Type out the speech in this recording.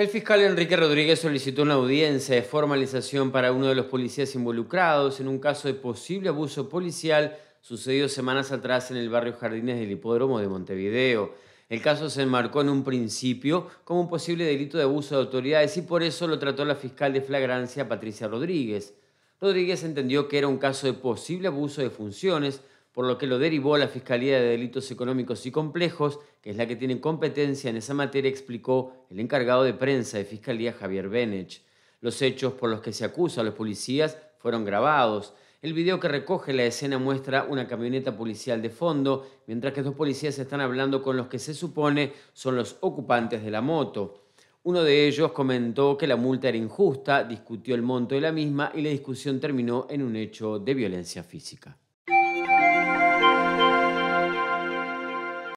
El fiscal Enrique Rodríguez solicitó una audiencia de formalización para uno de los policías involucrados en un caso de posible abuso policial sucedido semanas atrás en el barrio Jardines del Hipódromo de Montevideo. El caso se enmarcó en un principio como un posible delito de abuso de autoridades y por eso lo trató la fiscal de flagrancia Patricia Rodríguez. Rodríguez entendió que era un caso de posible abuso de funciones por lo que lo derivó a la Fiscalía de Delitos Económicos y Complejos, que es la que tiene competencia en esa materia, explicó el encargado de prensa de Fiscalía Javier Benech. Los hechos por los que se acusa a los policías fueron grabados. El video que recoge la escena muestra una camioneta policial de fondo, mientras que dos policías están hablando con los que se supone son los ocupantes de la moto. Uno de ellos comentó que la multa era injusta, discutió el monto de la misma y la discusión terminó en un hecho de violencia física.